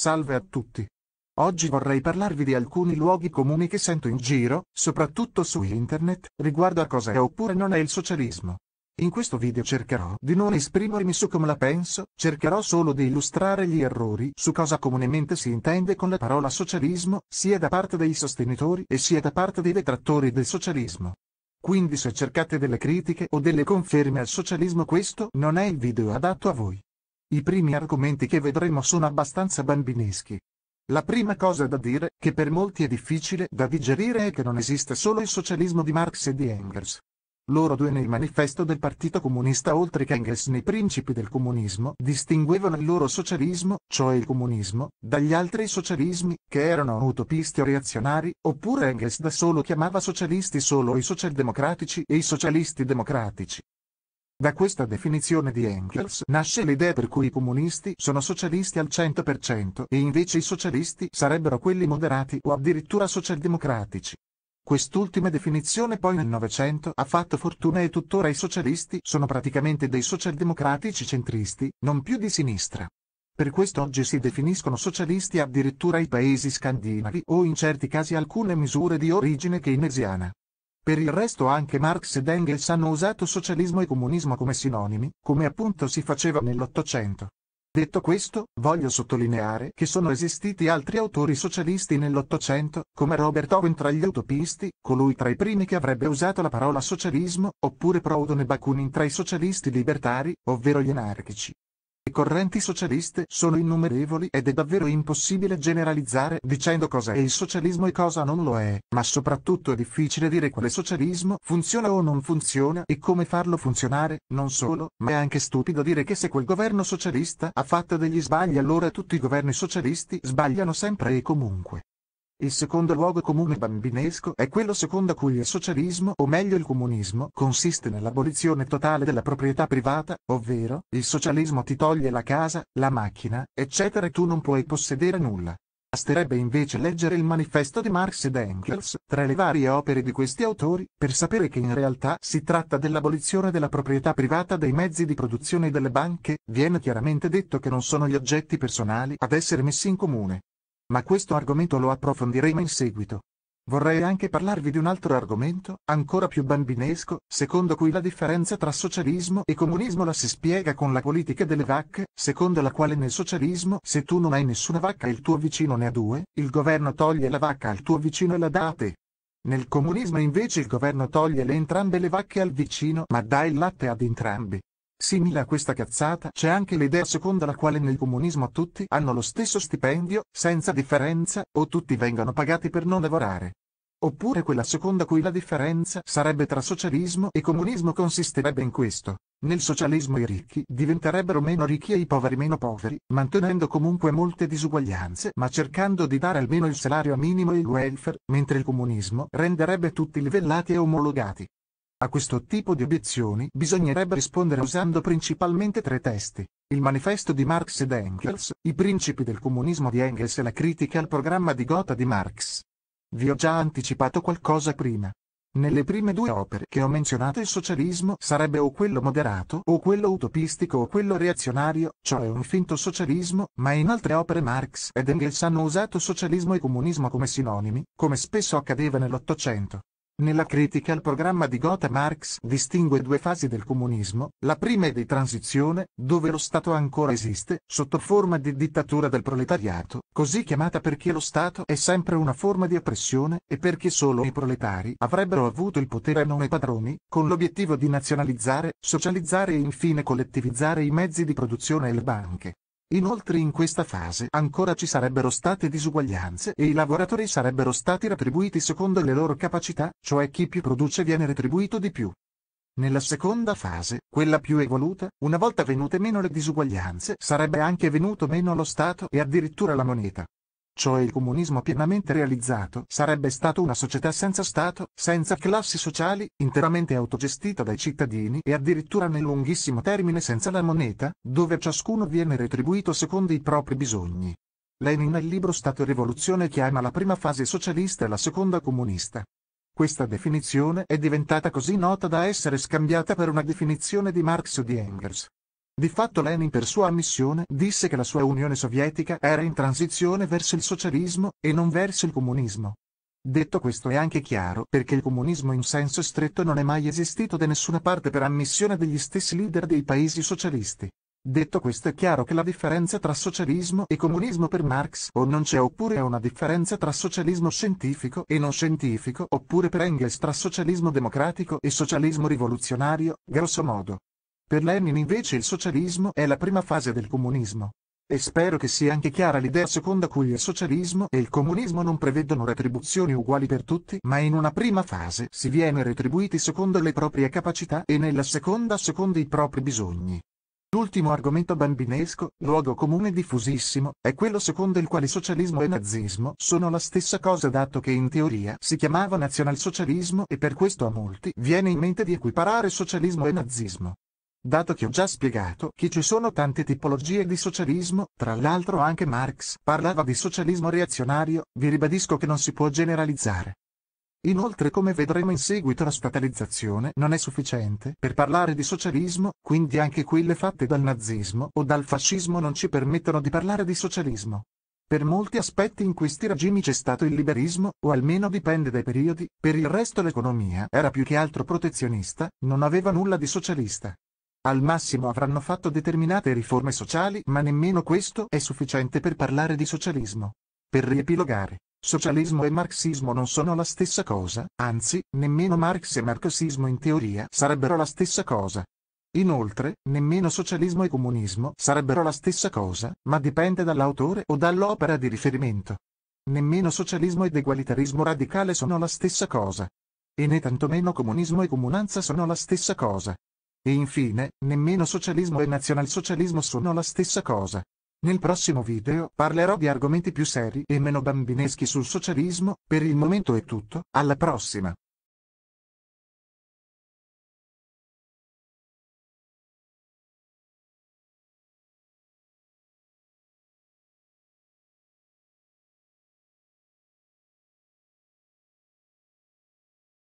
Salve a tutti. Oggi vorrei parlarvi di alcuni luoghi comuni che sento in giro, soprattutto su internet, riguardo a cosa è oppure non è il socialismo. In questo video cercherò di non esprimermi su come la penso, cercherò solo di illustrare gli errori su cosa comunemente si intende con la parola socialismo, sia da parte dei sostenitori e sia da parte dei detrattori del socialismo. Quindi se cercate delle critiche o delle conferme al socialismo questo non è il video adatto a voi. I primi argomenti che vedremo sono abbastanza bambineschi. La prima cosa da dire, che per molti è difficile da digerire è che non esiste solo il socialismo di Marx e di Engels. Loro due nel manifesto del Partito Comunista oltre che Engels nei principi del comunismo distinguevano il loro socialismo, cioè il comunismo, dagli altri socialismi, che erano utopisti o reazionari, oppure Engels da solo chiamava socialisti solo i socialdemocratici e i socialisti democratici. Da questa definizione di Engels nasce l'idea per cui i comunisti sono socialisti al 100% e invece i socialisti sarebbero quelli moderati o addirittura socialdemocratici. Quest'ultima definizione poi nel Novecento ha fatto fortuna e tuttora i socialisti sono praticamente dei socialdemocratici centristi, non più di sinistra. Per questo oggi si definiscono socialisti addirittura i paesi scandinavi o in certi casi alcune misure di origine keynesiana. Per il resto anche Marx ed Engels hanno usato socialismo e comunismo come sinonimi, come appunto si faceva nell'Ottocento. Detto questo, voglio sottolineare che sono esistiti altri autori socialisti nell'Ottocento, come Robert Owen tra gli utopisti, colui tra i primi che avrebbe usato la parola socialismo, oppure Proudhon e Bakunin tra i socialisti libertari, ovvero gli anarchici. Le correnti socialiste sono innumerevoli ed è davvero impossibile generalizzare dicendo cosa è il socialismo e cosa non lo è, ma soprattutto è difficile dire quale socialismo funziona o non funziona e come farlo funzionare, non solo, ma è anche stupido dire che se quel governo socialista ha fatto degli sbagli allora tutti i governi socialisti sbagliano sempre e comunque. Il secondo luogo comune bambinesco è quello secondo cui il socialismo o meglio il comunismo consiste nell'abolizione totale della proprietà privata, ovvero, il socialismo ti toglie la casa, la macchina, eccetera e tu non puoi possedere nulla. Basterebbe invece leggere il manifesto di Marx ed Engels, tra le varie opere di questi autori, per sapere che in realtà si tratta dell'abolizione della proprietà privata dei mezzi di produzione delle banche, viene chiaramente detto che non sono gli oggetti personali ad essere messi in comune, ma questo argomento lo approfondiremo in seguito. Vorrei anche parlarvi di un altro argomento, ancora più bambinesco, secondo cui la differenza tra socialismo e comunismo la si spiega con la politica delle vacche, secondo la quale nel socialismo se tu non hai nessuna vacca e il tuo vicino ne ha due, il governo toglie la vacca al tuo vicino e la dà a te. Nel comunismo invece il governo toglie le entrambe le vacche al vicino ma dà il latte ad entrambi. Simile a questa cazzata c'è anche l'idea secondo la quale nel comunismo tutti hanno lo stesso stipendio, senza differenza, o tutti vengono pagati per non lavorare. Oppure quella seconda cui la differenza sarebbe tra socialismo e comunismo consisterebbe in questo. Nel socialismo i ricchi diventerebbero meno ricchi e i poveri meno poveri, mantenendo comunque molte disuguaglianze ma cercando di dare almeno il salario minimo e il welfare, mentre il comunismo renderebbe tutti livellati e omologati. A questo tipo di obiezioni bisognerebbe rispondere usando principalmente tre testi. Il manifesto di Marx ed Engels, i principi del comunismo di Engels e la critica al programma di Gotha di Marx. Vi ho già anticipato qualcosa prima. Nelle prime due opere che ho menzionato il socialismo sarebbe o quello moderato o quello utopistico o quello reazionario, cioè un finto socialismo, ma in altre opere Marx ed Engels hanno usato socialismo e comunismo come sinonimi, come spesso accadeva nell'Ottocento. Nella critica al programma di Gotha Marx distingue due fasi del comunismo, la prima è di transizione, dove lo Stato ancora esiste, sotto forma di dittatura del proletariato, così chiamata perché lo Stato è sempre una forma di oppressione e perché solo i proletari avrebbero avuto il potere e non i padroni, con l'obiettivo di nazionalizzare, socializzare e infine collettivizzare i mezzi di produzione e le banche. Inoltre in questa fase ancora ci sarebbero state disuguaglianze e i lavoratori sarebbero stati retribuiti secondo le loro capacità, cioè chi più produce viene retribuito di più. Nella seconda fase, quella più evoluta, una volta venute meno le disuguaglianze, sarebbe anche venuto meno lo Stato e addirittura la moneta cioè il comunismo pienamente realizzato, sarebbe stato una società senza Stato, senza classi sociali, interamente autogestita dai cittadini e addirittura nel lunghissimo termine senza la moneta, dove ciascuno viene retribuito secondo i propri bisogni. Lenin nel libro Stato e Rivoluzione chiama la prima fase socialista e la seconda comunista. Questa definizione è diventata così nota da essere scambiata per una definizione di Marx o di Engels. Di fatto Lenin per sua ammissione disse che la sua Unione Sovietica era in transizione verso il socialismo e non verso il comunismo. Detto questo è anche chiaro perché il comunismo in senso stretto non è mai esistito da nessuna parte per ammissione degli stessi leader dei paesi socialisti. Detto questo è chiaro che la differenza tra socialismo e comunismo per Marx o non c'è oppure è una differenza tra socialismo scientifico e non scientifico oppure per Engels tra socialismo democratico e socialismo rivoluzionario, grosso modo. Per Lenin invece il socialismo è la prima fase del comunismo. E spero che sia anche chiara l'idea secondo cui il socialismo e il comunismo non prevedono retribuzioni uguali per tutti, ma in una prima fase si viene retribuiti secondo le proprie capacità e nella seconda secondo i propri bisogni. L'ultimo argomento bambinesco, luogo comune diffusissimo, è quello secondo il quale socialismo e nazismo sono la stessa cosa dato che in teoria si chiamava nazionalsocialismo e per questo a molti viene in mente di equiparare socialismo e nazismo. Dato che ho già spiegato che ci sono tante tipologie di socialismo, tra l'altro anche Marx parlava di socialismo reazionario, vi ribadisco che non si può generalizzare. Inoltre come vedremo in seguito la statalizzazione non è sufficiente per parlare di socialismo, quindi anche quelle fatte dal nazismo o dal fascismo non ci permettono di parlare di socialismo. Per molti aspetti in questi regimi c'è stato il liberismo, o almeno dipende dai periodi, per il resto l'economia era più che altro protezionista, non aveva nulla di socialista. Al massimo avranno fatto determinate riforme sociali, ma nemmeno questo è sufficiente per parlare di socialismo. Per riepilogare, socialismo e marxismo non sono la stessa cosa, anzi, nemmeno Marx e marxismo in teoria sarebbero la stessa cosa. Inoltre, nemmeno socialismo e comunismo sarebbero la stessa cosa, ma dipende dall'autore o dall'opera di riferimento. Nemmeno socialismo ed egualitarismo radicale sono la stessa cosa. E né tantomeno comunismo e comunanza sono la stessa cosa. E infine, nemmeno socialismo e nazionalsocialismo sono la stessa cosa. Nel prossimo video parlerò di argomenti più seri e meno bambineschi sul socialismo, per il momento è tutto, alla prossima!